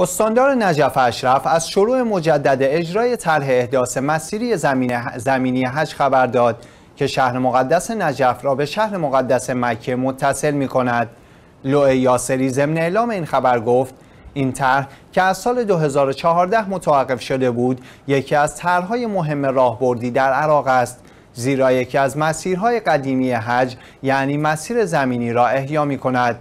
استاندار نجف اشرف از شروع مجدد اجرای طرح احداث مسیری زمینی حج خبر داد که شهر مقدس نجف را به شهر مقدس مکه متصل می کند. لوه یاسری ضمن اعلام این خبر گفت این طرح که از سال 2014 متوقف شده بود یکی از طرحهای مهم راهبردی در عراق است زیرا یکی از مسیرهای قدیمی حج یعنی مسیر زمینی را احیا می کند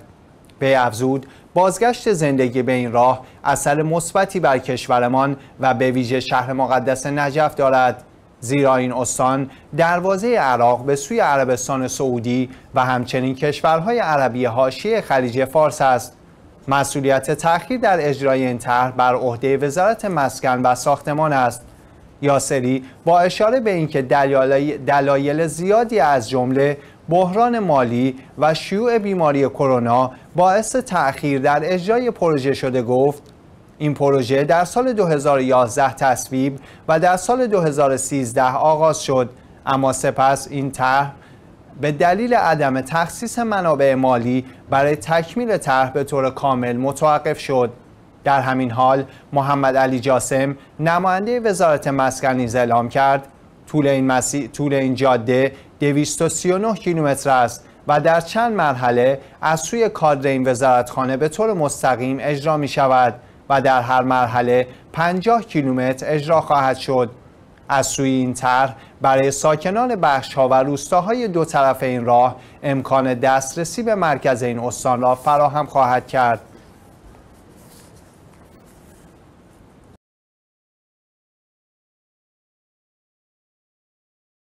به افزود بازگشت زندگی به این راه اثر مثبتی بر کشورمان و به ویژه شهر مقدس نجف دارد زیرا این استان دروازه عراق به سوی عربستان سعودی و همچنین کشورهای عربی حاشیه خلیج فارس است مسئولیت تأخیر در اجرای این طرح بر عهده وزارت مسکن و ساختمان است یاسری با اشاره به اینکه دلایل زیادی از جمله بحران مالی و شیوع بیماری کرونا باعث تأخیر در اجرای پروژه شده گفت این پروژه در سال 2011 تصویب و در سال 2013 آغاز شد اما سپس این طرح به دلیل عدم تخصیص منابع مالی برای تکمیل طرح به طور کامل متوقف شد در همین حال محمد علی جاسم نماینده وزارت مسکن نیز اعلام کرد طول این, طول این جاده 239 کیلومتر است و در چند مرحله از سوی کادر این وزارتخانه به طور مستقیم اجرا می شود و در هر مرحله 50 کیلومتر اجرا خواهد شد از سوی این طرح برای ساکنان بخش ها و روستاهای دو طرف این راه امکان دسترسی به مرکز این استان را فراهم خواهد کرد